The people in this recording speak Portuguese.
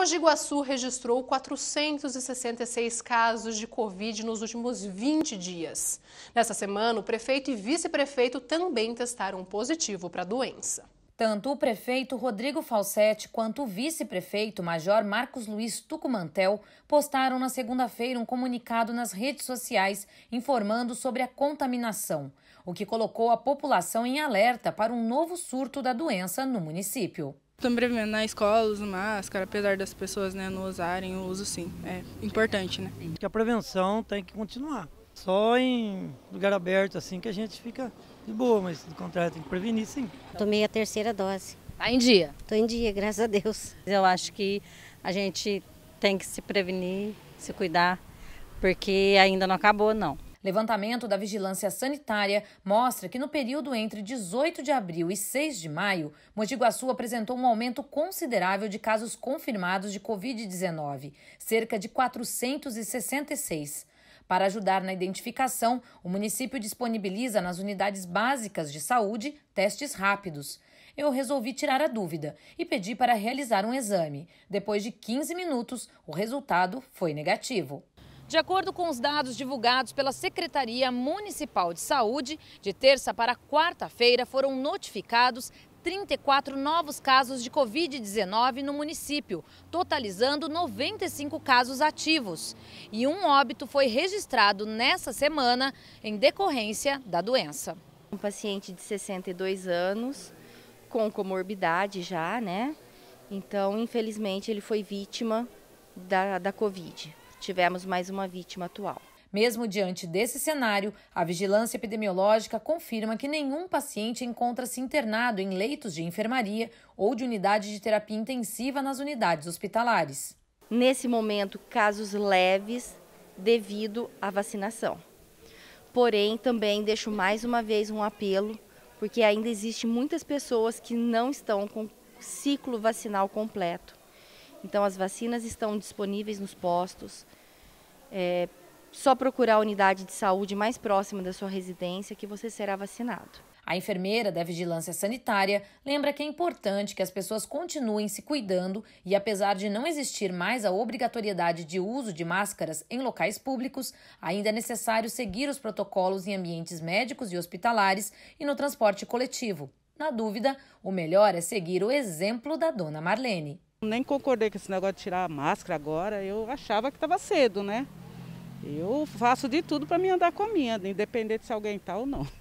Mogi Guaçu registrou 466 casos de Covid nos últimos 20 dias. Nessa semana, o prefeito e vice-prefeito também testaram positivo para a doença. Tanto o prefeito Rodrigo Falsetti quanto o vice-prefeito Major Marcos Luiz Tucumantel postaram na segunda-feira um comunicado nas redes sociais informando sobre a contaminação, o que colocou a população em alerta para um novo surto da doença no município. Também na escola uso máscara, apesar das pessoas né, não usarem, o uso sim. É importante, né? Que a prevenção tem que continuar. Só em lugar aberto assim que a gente fica de boa, mas do contrário tem que prevenir sim. Tomei a terceira dose. Tá em dia? Tô em dia, graças a Deus. Eu acho que a gente tem que se prevenir, se cuidar, porque ainda não acabou não. Levantamento da Vigilância Sanitária mostra que no período entre 18 de abril e 6 de maio, Mogi Guaçu apresentou um aumento considerável de casos confirmados de Covid-19, cerca de 466. Para ajudar na identificação, o município disponibiliza nas unidades básicas de saúde testes rápidos. Eu resolvi tirar a dúvida e pedi para realizar um exame. Depois de 15 minutos, o resultado foi negativo. De acordo com os dados divulgados pela Secretaria Municipal de Saúde, de terça para quarta-feira foram notificados 34 novos casos de Covid-19 no município, totalizando 95 casos ativos. E um óbito foi registrado nessa semana em decorrência da doença. Um paciente de 62 anos, com comorbidade já, né? Então, infelizmente, ele foi vítima da, da Covid tivemos mais uma vítima atual. Mesmo diante desse cenário, a vigilância epidemiológica confirma que nenhum paciente encontra-se internado em leitos de enfermaria ou de unidade de terapia intensiva nas unidades hospitalares. Nesse momento, casos leves devido à vacinação. Porém, também deixo mais uma vez um apelo, porque ainda existe muitas pessoas que não estão com ciclo vacinal completo. Então, as vacinas estão disponíveis nos postos. É só procurar a unidade de saúde mais próxima da sua residência que você será vacinado. A enfermeira da vigilância sanitária lembra que é importante que as pessoas continuem se cuidando e, apesar de não existir mais a obrigatoriedade de uso de máscaras em locais públicos, ainda é necessário seguir os protocolos em ambientes médicos e hospitalares e no transporte coletivo. Na dúvida, o melhor é seguir o exemplo da dona Marlene. Nem concordei com esse negócio de tirar a máscara agora, eu achava que estava cedo, né? Eu faço de tudo para me andar com a minha, independente se alguém tá ou não.